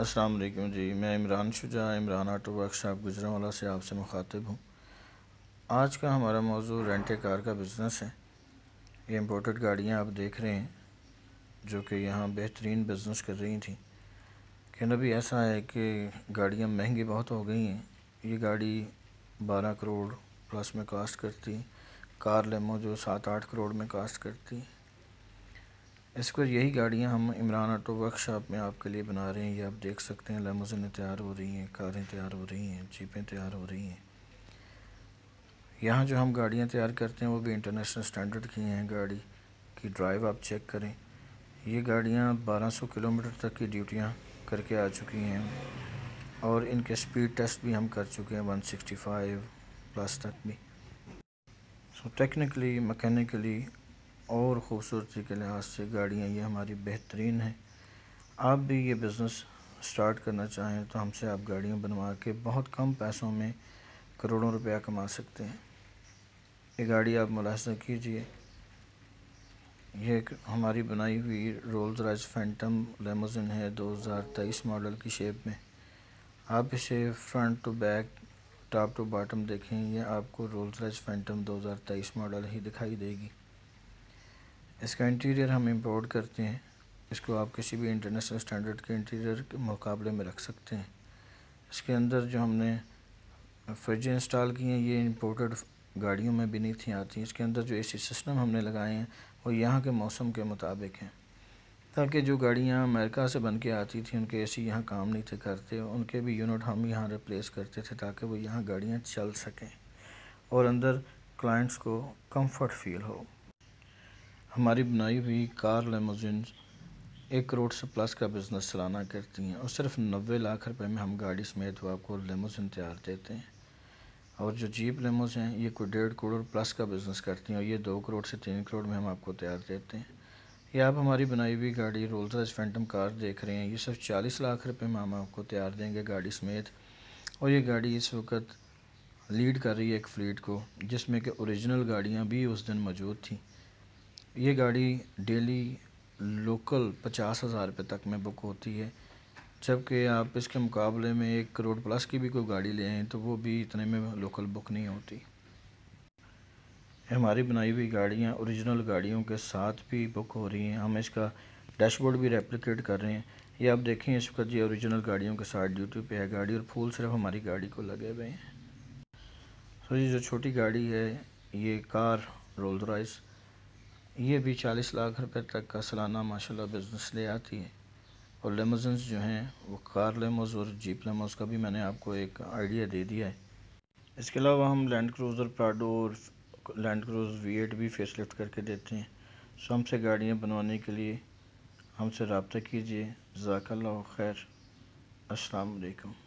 अस्सलाम जी मैं इमरान शुजा इमरान आटो वर्कशॉप गुजरावाला से आपसे मुखातिब हूँ आज का हमारा मौजू रेंट कार का बिज़नेस है ये इम्पोर्टेड गाड़ियाँ आप देख रहे हैं जो कि यहाँ बेहतरीन बिज़नेस कर रही थी कि अभी ऐसा है कि गाड़ियाँ महंगी बहुत हो गई हैं ये गाड़ी बारह करोड़ प्लस में कास्ट करती कार लेमो जो सात आठ करोड़ में कास्ट करती इसको यही गाड़ियाँ हम इमरान आटो वर्कशॉप में आपके लिए बना रहे हैं ये आप देख सकते हैं लमोजन तैयार हो रही हैं कारें तैयार हो रही हैं जीपें तैयार हो रही हैं यहाँ जो हम गाड़ियाँ तैयार करते हैं वो भी इंटरनेशनल स्टैंडर्ड की हैं गाड़ी की ड्राइव आप चेक करें ये गाड़ियाँ 1200 किलोमीटर तक की ड्यूटियाँ करके आ चुकी हैं और इनके स्पीड टेस्ट भी हम कर चुके हैं 165 प्लस तक भी सो टेक्निकली मकैनिकली और ख़ूबसूरती के लिहाज से गाड़ियाँ ये हमारी बेहतरीन हैं आप भी ये बिज़नेस स्टार्ट करना चाहें तो हमसे आप गाड़ियाँ बनवा के बहुत कम पैसों में करोड़ों रुपया कमा सकते हैं ये गाड़ी आप मुलाजा कीजिए यह एक हमारी बनाई हुई रोल्स राइज फैंटम लेमोजन है 2023 मॉडल की शेप में आप इसे front to back top to bottom देखें यह आपको रोल्स राइज फैंटम 2023 मॉडल ही दिखाई देगी इसका इंटीरियर हम इम्पोर्ट करते हैं इसको आप किसी भी इंटरनेशनल स्टैंडर्ड के इंटीरियर के मुकाबले में रख सकते हैं इसके अंदर जो हमने फ्रिज इंस्टॉल किए हैं ये इम्पोर्टेड गाड़ियों में भी नहीं थी आती इसके अंदर जो एसी सिस्टम हमने लगाए हैं वो यहाँ के मौसम के मुताबिक हैं ताकि जो गाड़ियाँ अमेरिका से बन के आती थी उनके सी यहाँ काम नहीं थे करते उनके भी यूनिट हम यहाँ रिप्लेस करते थे ताकि वो यहाँ गाड़ियाँ चल सकें और अंदर क्लाइंट्स को कंफर्ट फील हो हमारी बनाई हुई कार लेमोजिन एक करोड़ से प्लस का बिज़नेस चलाना करती हैं और सिर्फ नबे लाख रुपए में हम गाड़ी समेत हुआ आपको लेमोजिन तैयार देते हैं और जो जीप लेमोज हैं ये कोई डेढ़ करोड़ प्लस का बिज़नेस करती हैं और ये दो करोड़ से तीन करोड़ में हम आपको तैयार देते हैं ये आप हमारी बनाई हुई गाड़ी रोल्स रॉयस फैंटम कार देख रहे हैं ये सिर्फ चालीस लाख रुपये में हम आपको तैयार देंगे गाड़ी समेत और ये गाड़ी इस वक्त लीड कर रही है एक फ्लीट को जिसमें कि ओरिजिनल गाड़ियाँ भी उस दिन मौजूद थी ये गाड़ी डेली लोकल पचास हज़ार रुपये तक में बुक होती है जबकि आप इसके मुकाबले में एक करोड़ प्लस की भी कोई गाड़ी ले आएँ तो वो भी इतने में लोकल बुक नहीं होती हमारी बनाई हुई गाड़ियाँ ओरिजिनल गाड़ियों के साथ भी बुक हो रही हैं हम इसका डैशबोर्ड भी रेप्लिकेट कर रहे हैं ये आप देखें इस वक्त जी ओरिजिनल गाड़ियों के साथ ड्यूटी पे है गाड़ी और फूल सिर्फ हमारी गाड़ी को लगे हुए हैं तो ये जो छोटी गाड़ी है ये कार रोल्स रॉयस ये भी चालीस लाख रुपए तक का सालाना माशाल्लाह बिज़नेस ले आती है और लेमोजेंस जो हैं वो कार लेमोज और जीप लेमोज का भी मैंने आपको एक आइडिया दे दिया है इसके अलावा हम लैंड क्रूज़र प्राडो और लैंड क्रूज़ वी एट भी फेस लिफ्ट करके देते हैं सो हमसे गाड़ियाँ बनवाने के लिए हमसे रबता कीजिए जजाकल्ला खैर अस्सलाम वालेकुम